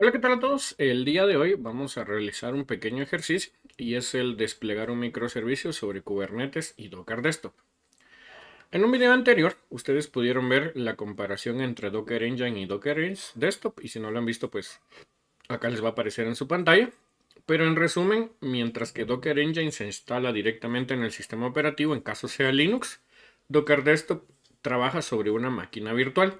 Hola, ¿qué tal a todos? El día de hoy vamos a realizar un pequeño ejercicio y es el desplegar un microservicio sobre Kubernetes y Docker Desktop. En un video anterior, ustedes pudieron ver la comparación entre Docker Engine y Docker Desktop y si no lo han visto, pues acá les va a aparecer en su pantalla. Pero en resumen, mientras que Docker Engine se instala directamente en el sistema operativo en caso sea Linux, Docker Desktop trabaja sobre una máquina virtual.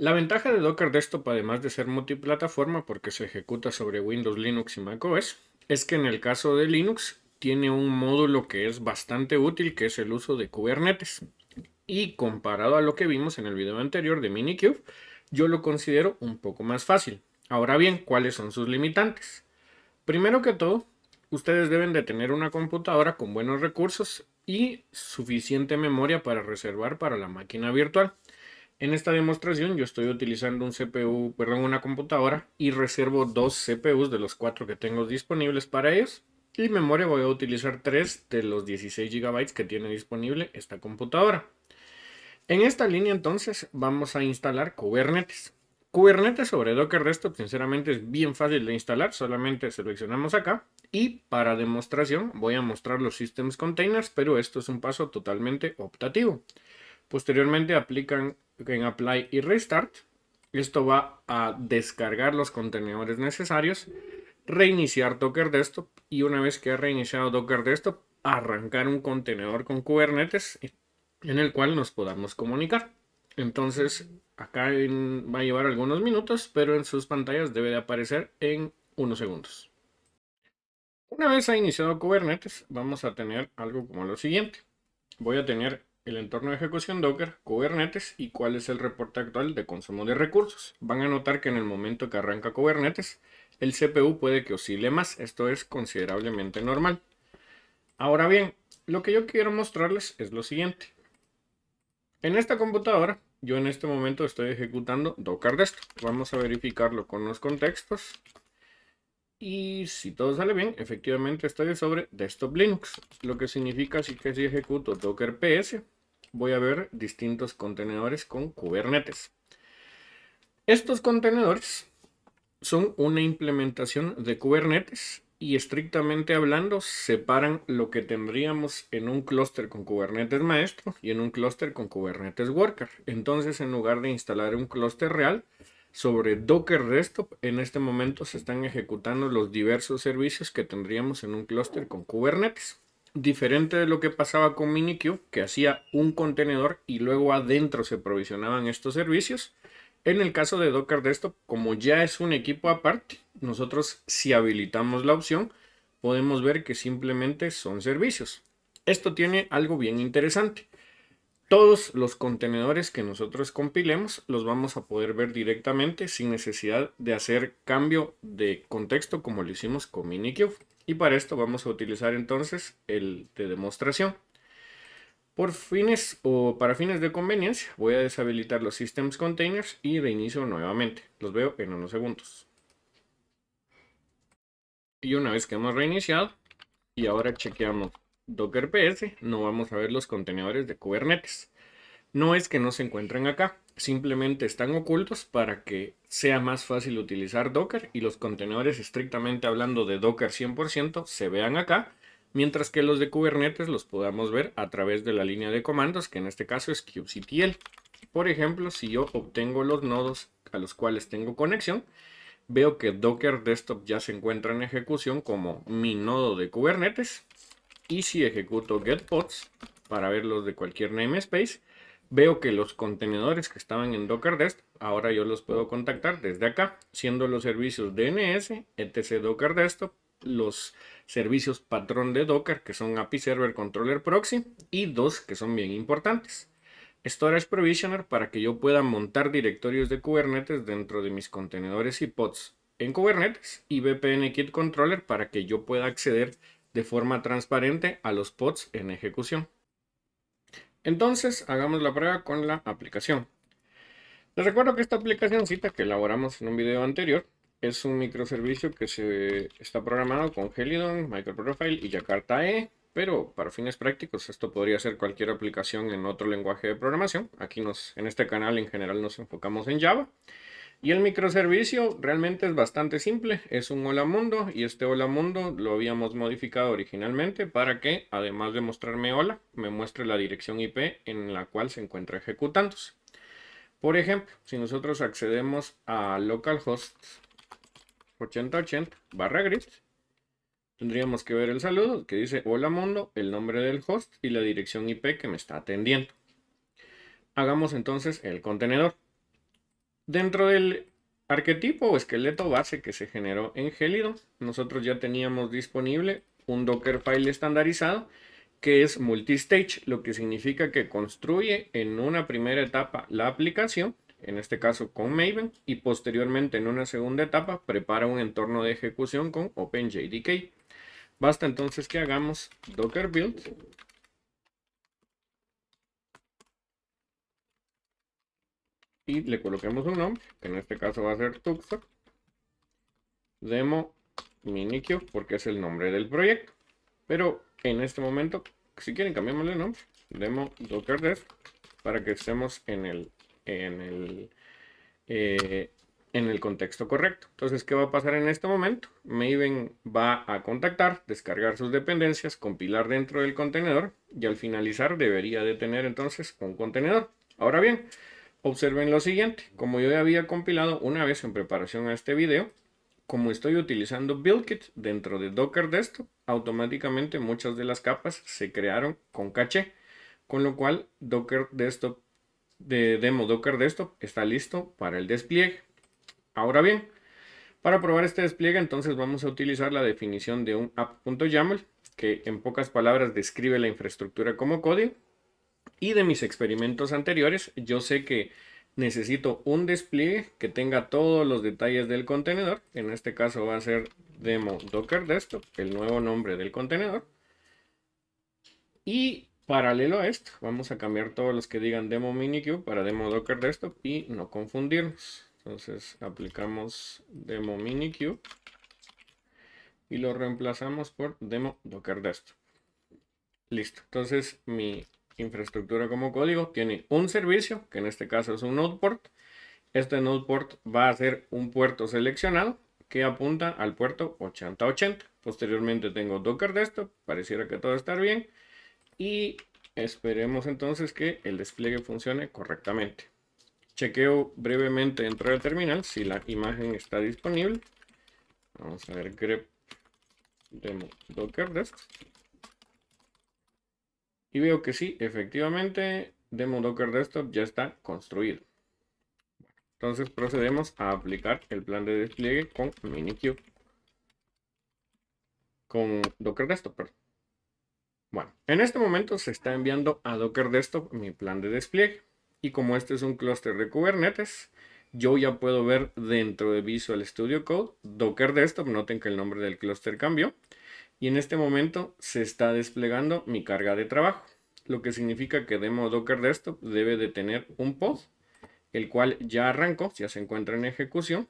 La ventaja de Docker Desktop, además de ser multiplataforma porque se ejecuta sobre Windows, Linux y macOS, es que en el caso de Linux tiene un módulo que es bastante útil, que es el uso de Kubernetes. Y comparado a lo que vimos en el video anterior de Minikube, yo lo considero un poco más fácil. Ahora bien, ¿cuáles son sus limitantes? Primero que todo, ustedes deben de tener una computadora con buenos recursos y suficiente memoria para reservar para la máquina virtual. En esta demostración yo estoy utilizando un CPU, perdón, una computadora y reservo dos CPUs de los cuatro que tengo disponibles para ellos. Y memoria voy a utilizar tres de los 16 GB que tiene disponible esta computadora. En esta línea entonces vamos a instalar Kubernetes. Kubernetes sobre Docker Desktop sinceramente es bien fácil de instalar, solamente seleccionamos acá y para demostración voy a mostrar los Systems Containers, pero esto es un paso totalmente optativo. Posteriormente aplican en Apply y Restart. Esto va a descargar los contenedores necesarios, reiniciar Docker Desktop y una vez que ha reiniciado Docker Desktop, arrancar un contenedor con Kubernetes en el cual nos podamos comunicar. Entonces, acá va a llevar algunos minutos, pero en sus pantallas debe de aparecer en unos segundos. Una vez ha iniciado Kubernetes, vamos a tener algo como lo siguiente. Voy a tener el entorno de ejecución Docker, Kubernetes y cuál es el reporte actual de consumo de recursos. Van a notar que en el momento que arranca Kubernetes, el CPU puede que oscile más, esto es considerablemente normal. Ahora bien, lo que yo quiero mostrarles es lo siguiente. En esta computadora, yo en este momento estoy ejecutando Docker Desktop. Vamos a verificarlo con los contextos. Y si todo sale bien, efectivamente estoy sobre Desktop Linux, lo que significa que si ejecuto Docker PS, voy a ver distintos contenedores con Kubernetes. Estos contenedores son una implementación de Kubernetes y estrictamente hablando separan lo que tendríamos en un clúster con Kubernetes maestro y en un clúster con Kubernetes worker. Entonces, en lugar de instalar un clúster real, sobre Docker Desktop, en este momento se están ejecutando los diversos servicios que tendríamos en un clúster con Kubernetes. Diferente de lo que pasaba con Minikube, que hacía un contenedor y luego adentro se provisionaban estos servicios. En el caso de Docker Desktop, como ya es un equipo aparte, nosotros si habilitamos la opción, podemos ver que simplemente son servicios. Esto tiene algo bien interesante todos los contenedores que nosotros compilemos los vamos a poder ver directamente sin necesidad de hacer cambio de contexto como lo hicimos con Minikube. Y para esto vamos a utilizar entonces el de demostración. Por fines o para fines de conveniencia voy a deshabilitar los Systems Containers y reinicio nuevamente. Los veo en unos segundos. Y una vez que hemos reiniciado y ahora chequeamos Docker PS, no vamos a ver los contenedores de Kubernetes. No es que no se encuentren acá, simplemente están ocultos para que sea más fácil utilizar Docker y los contenedores, estrictamente hablando de Docker 100%, se vean acá, mientras que los de Kubernetes los podamos ver a través de la línea de comandos, que en este caso es kubectl. Por ejemplo, si yo obtengo los nodos a los cuales tengo conexión, veo que Docker Desktop ya se encuentra en ejecución como mi nodo de Kubernetes y si ejecuto get pods, para verlos de cualquier namespace, veo que los contenedores que estaban en Docker Desktop, ahora yo los puedo contactar desde acá, siendo los servicios DNS, etc Docker Desktop, los servicios patrón de Docker, que son API Server Controller Proxy, y dos que son bien importantes. Storage Provisioner para que yo pueda montar directorios de Kubernetes dentro de mis contenedores y pods en Kubernetes y VPN Kit Controller para que yo pueda acceder de forma transparente a los pods en ejecución. Entonces, hagamos la prueba con la aplicación. Les recuerdo que esta aplicacióncita que elaboramos en un video anterior es un microservicio que se está programado con Helidon, MicroProfile y Jakarta E, pero para fines prácticos esto podría ser cualquier aplicación en otro lenguaje de programación. Aquí nos, en este canal en general nos enfocamos en Java. Y el microservicio realmente es bastante simple, es un hola mundo y este hola mundo lo habíamos modificado originalmente para que además de mostrarme hola, me muestre la dirección IP en la cual se encuentra ejecutándose. Por ejemplo, si nosotros accedemos a localhost 8080 barra gris, tendríamos que ver el saludo que dice hola mundo, el nombre del host y la dirección IP que me está atendiendo. Hagamos entonces el contenedor. Dentro del arquetipo o esqueleto base que se generó en Gélido, nosotros ya teníamos disponible un Dockerfile estandarizado que es multistage, lo que significa que construye en una primera etapa la aplicación, en este caso con Maven, y posteriormente en una segunda etapa prepara un entorno de ejecución con OpenJDK. Basta entonces que hagamos docker build y le coloquemos un nombre, que en este caso va a ser Tuxo Demo Minikio, porque es el nombre del proyecto. Pero en este momento, si quieren, cambiamos el nombre. Demo Docker para que estemos en el, en el, eh, en el contexto correcto. Entonces, ¿qué va a pasar en este momento? Maven va a contactar, descargar sus dependencias, compilar dentro del contenedor y al finalizar debería de tener entonces un contenedor. Ahora bien, Observen lo siguiente, como yo ya había compilado una vez en preparación a este video, como estoy utilizando BuildKit dentro de Docker Desktop, automáticamente muchas de las capas se crearon con caché, con lo cual Docker Desktop de demo Docker Desktop está listo para el despliegue. Ahora bien, para probar este despliegue entonces vamos a utilizar la definición de un app.yaml que en pocas palabras describe la infraestructura como código y de mis experimentos anteriores, yo sé que necesito un despliegue que tenga todos los detalles del contenedor. En este caso va a ser demo docker desktop, el nuevo nombre del contenedor. Y paralelo a esto, vamos a cambiar todos los que digan demo minikube para demo docker desktop y no confundirnos. Entonces aplicamos demo minikube y lo reemplazamos por demo docker desktop. Listo. Entonces mi infraestructura como código tiene un servicio, que en este caso es un node port. Este node va a ser un puerto seleccionado que apunta al puerto 8080. Posteriormente tengo Docker Desktop, pareciera que todo está bien. Y esperemos entonces que el despliegue funcione correctamente. Chequeo brevemente dentro del terminal si la imagen está disponible. Vamos a ver grep demo docker desktop y veo que sí, efectivamente, Demo Docker Desktop ya está construido. Entonces procedemos a aplicar el plan de despliegue con Minikube. Con Docker Desktop, Bueno, en este momento se está enviando a Docker Desktop mi plan de despliegue. Y como este es un clúster de Kubernetes, yo ya puedo ver dentro de Visual Studio Code Docker Desktop. Noten que el nombre del clúster cambió y en este momento se está desplegando mi carga de trabajo, lo que significa que demo docker desktop debe de tener un pod, el cual ya arrancó, ya se encuentra en ejecución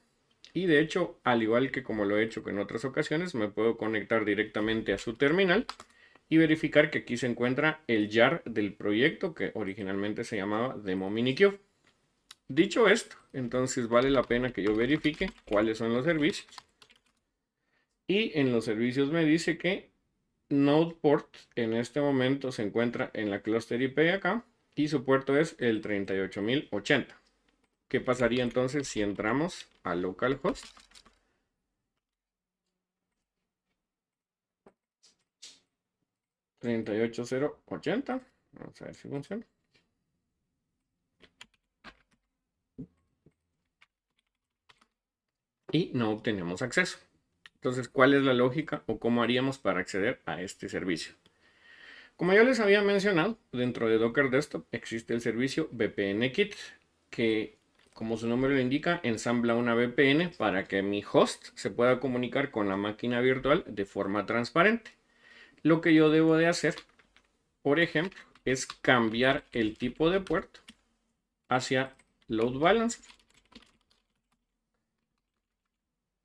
y de hecho, al igual que como lo he hecho en otras ocasiones, me puedo conectar directamente a su terminal y verificar que aquí se encuentra el jar del proyecto que originalmente se llamaba Demo Minikube. Dicho esto, entonces vale la pena que yo verifique cuáles son los servicios y en los servicios me dice que NodePort en este momento se encuentra en la cluster IP acá y su puerto es el 38080. ¿Qué pasaría entonces si entramos a localhost? ¿38080? Vamos a ver si funciona. Y no obtenemos acceso. Entonces, ¿cuál es la lógica o cómo haríamos para acceder a este servicio? Como ya les había mencionado, dentro de Docker Desktop existe el servicio VPN Kit, que como su nombre lo indica, ensambla una VPN para que mi host se pueda comunicar con la máquina virtual de forma transparente. Lo que yo debo de hacer, por ejemplo, es cambiar el tipo de puerto hacia load balance.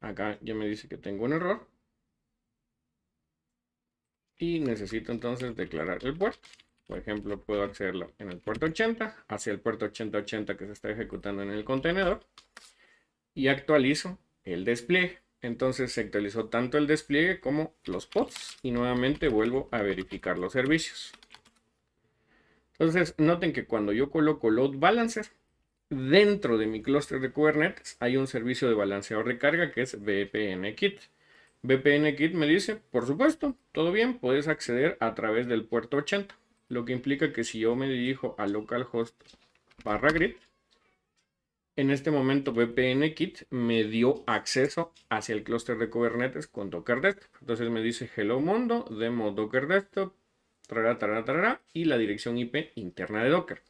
Acá ya me dice que tengo un error. Y necesito entonces declarar el puerto. Por ejemplo, puedo accederlo en el puerto 80, hacia el puerto 8080 que se está ejecutando en el contenedor. Y actualizo el despliegue. Entonces se actualizó tanto el despliegue como los pods. Y nuevamente vuelvo a verificar los servicios. Entonces, noten que cuando yo coloco load balancer, dentro de mi clúster de Kubernetes hay un servicio de balanceador de carga que es VPN Kit. me dice, por supuesto, todo bien, puedes acceder a través del puerto 80, lo que implica que si yo me dirijo a localhost barra grid, en este momento VPN me dio acceso hacia el clúster de Kubernetes con Docker Desktop. Entonces me dice hello mundo, demo Docker Desktop, y la dirección IP interna de Docker.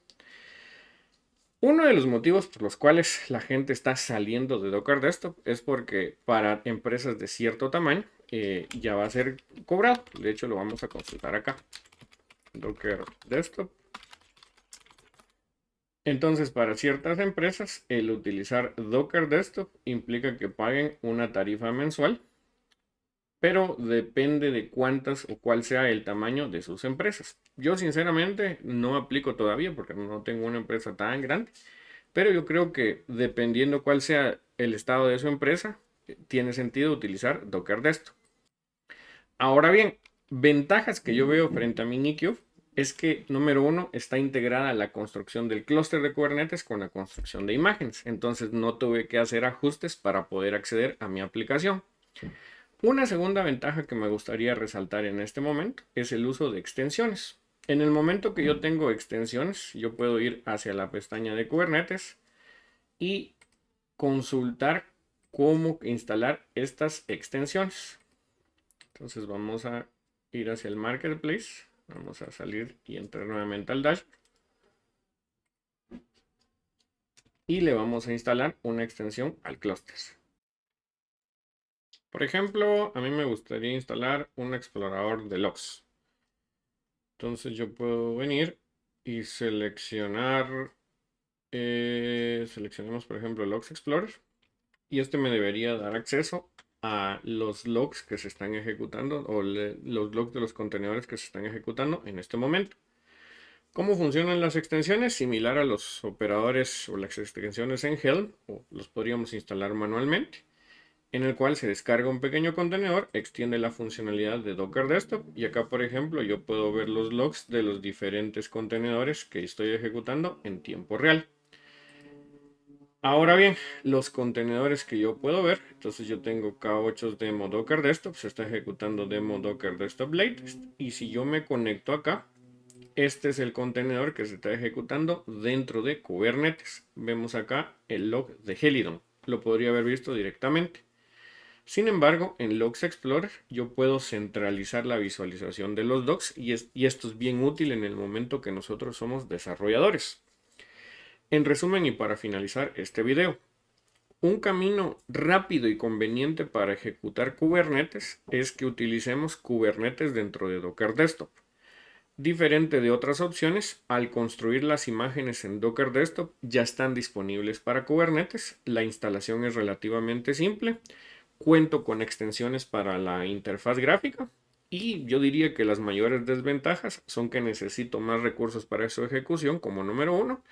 Uno de los motivos por los cuales la gente está saliendo de Docker Desktop es porque para empresas de cierto tamaño eh, ya va a ser cobrado. De hecho, lo vamos a consultar acá. Docker Desktop. Entonces, para ciertas empresas, el utilizar Docker Desktop implica que paguen una tarifa mensual, pero depende de cuántas o cuál sea el tamaño de sus empresas. Yo sinceramente no aplico todavía porque no tengo una empresa tan grande, pero yo creo que dependiendo cuál sea el estado de su empresa, tiene sentido utilizar Docker Desktop. Ahora bien, ventajas que yo veo frente a Minikube es que, número uno, está integrada la construcción del clúster de Kubernetes con la construcción de imágenes. Entonces no tuve que hacer ajustes para poder acceder a mi aplicación. Una segunda ventaja que me gustaría resaltar en este momento es el uso de extensiones. En el momento que yo tengo extensiones, yo puedo ir hacia la pestaña de Kubernetes y consultar cómo instalar estas extensiones. Entonces vamos a ir hacia el Marketplace. Vamos a salir y entrar nuevamente al Dash. Y le vamos a instalar una extensión al Clusters. Por ejemplo, a mí me gustaría instalar un explorador de logs. Entonces yo puedo venir y seleccionar, eh, seleccionemos por ejemplo Logs Explorer y este me debería dar acceso a los logs que se están ejecutando o los logs de los contenedores que se están ejecutando en este momento. ¿Cómo funcionan las extensiones? Similar a los operadores o las extensiones en Helm, o los podríamos instalar manualmente en el cual se descarga un pequeño contenedor, extiende la funcionalidad de Docker Desktop y acá por ejemplo yo puedo ver los logs de los diferentes contenedores que estoy ejecutando en tiempo real. Ahora bien, los contenedores que yo puedo ver, entonces yo tengo K8 demo Docker Desktop, se está ejecutando demo Docker Desktop Latest y si yo me conecto acá, este es el contenedor que se está ejecutando dentro de Kubernetes. Vemos acá el log de Helidon, lo podría haber visto directamente. Sin embargo, en Logs Explorer yo puedo centralizar la visualización de los Docs y, y esto es bien útil en el momento que nosotros somos desarrolladores. En resumen y para finalizar este video, un camino rápido y conveniente para ejecutar Kubernetes es que utilicemos Kubernetes dentro de Docker Desktop. Diferente de otras opciones, al construir las imágenes en Docker Desktop ya están disponibles para Kubernetes, la instalación es relativamente simple cuento con extensiones para la interfaz gráfica y yo diría que las mayores desventajas son que necesito más recursos para su ejecución como número uno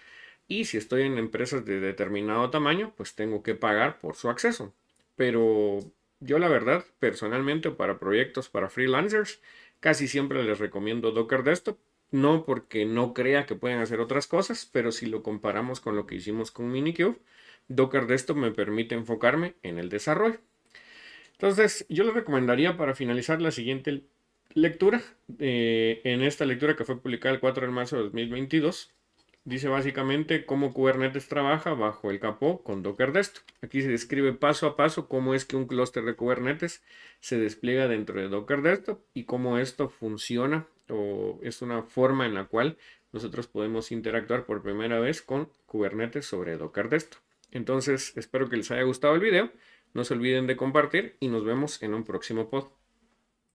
y si estoy en empresas de determinado tamaño pues tengo que pagar por su acceso. Pero yo la verdad personalmente para proyectos para freelancers casi siempre les recomiendo Docker Desktop no porque no crea que pueden hacer otras cosas, pero si lo comparamos con lo que hicimos con Minikube, Docker Desktop me permite enfocarme en el desarrollo. Entonces, yo les recomendaría para finalizar la siguiente lectura, eh, en esta lectura que fue publicada el 4 de marzo de 2022, dice básicamente cómo Kubernetes trabaja bajo el capó con Docker Desktop. Aquí se describe paso a paso cómo es que un clúster de Kubernetes se despliega dentro de Docker Desktop y cómo esto funciona o es una forma en la cual nosotros podemos interactuar por primera vez con Kubernetes sobre Docker Desktop. Entonces, espero que les haya gustado el video. No se olviden de compartir y nos vemos en un próximo pod.